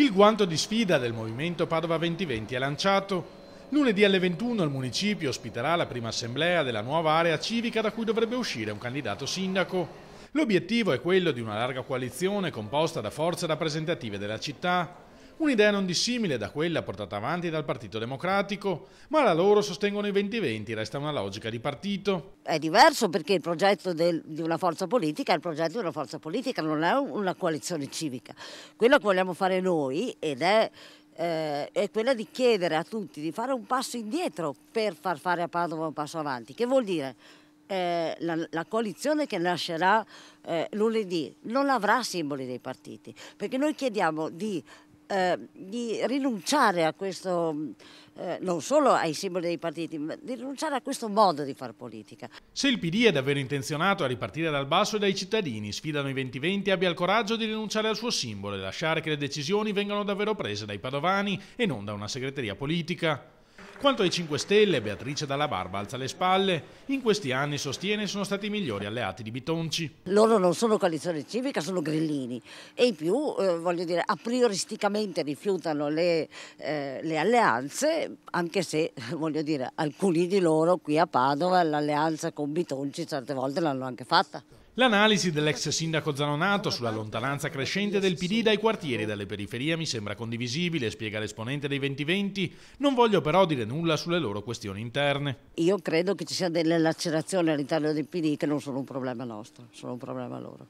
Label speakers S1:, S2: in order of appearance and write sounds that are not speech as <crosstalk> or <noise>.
S1: Il guanto di sfida del Movimento Padova 2020 è lanciato. Lunedì alle 21 il municipio ospiterà la prima assemblea della nuova area civica da cui dovrebbe uscire un candidato sindaco. L'obiettivo è quello di una larga coalizione composta da forze rappresentative della città, Un'idea non dissimile da quella portata avanti dal Partito Democratico, ma la loro sostengono i 20-20 resta una logica di partito.
S2: È diverso perché il progetto del, di una forza politica è il progetto di una forza politica, non è una coalizione civica. Quello che vogliamo fare noi ed è eh, è quella di chiedere a tutti di fare un passo indietro per far fare a Padova un passo avanti, che vuol dire eh, la, la, coalizione che nascerà eh, lunedì non avrà simboli dei partiti, perché noi chiediamo di Ehm, di rinunciare a questo, eh, non solo ai simboli dei partiti, ma di rinunciare a questo modo di far politica.
S1: Se il PD è davvero intenzionato a ripartire dal basso e dai cittadini, sfidano i 2020, abbia il coraggio di rinunciare al suo simbolo e lasciare che le decisioni vengano davvero prese dai padovani e non da una segreteria politica. Quanto ai 5 Stelle, Beatrice Dalla Barba alza le spalle. In questi anni, sostiene, sono stati i migliori alleati di Bitonci.
S2: Loro non sono coalizione civica, sono grillini. E in più, eh, voglio dire, a prioristicamente rifiutano le, eh, le, alleanze, anche se, <laughs> voglio dire, alcuni di loro qui a Padova l'alleanza con Bitonci certe volte l'hanno anche fatta.
S1: L'analisi dell'ex sindaco Zanonato sulla lontananza crescente del PD dai quartieri e dalle periferie mi sembra condivisibile, spiega l'esponente dei 2020, non voglio però dire nulla sulle loro questioni interne.
S2: Io credo che ci sia delle lacerazioni all'interno del PD che non sono un problema nostro, sono un problema loro.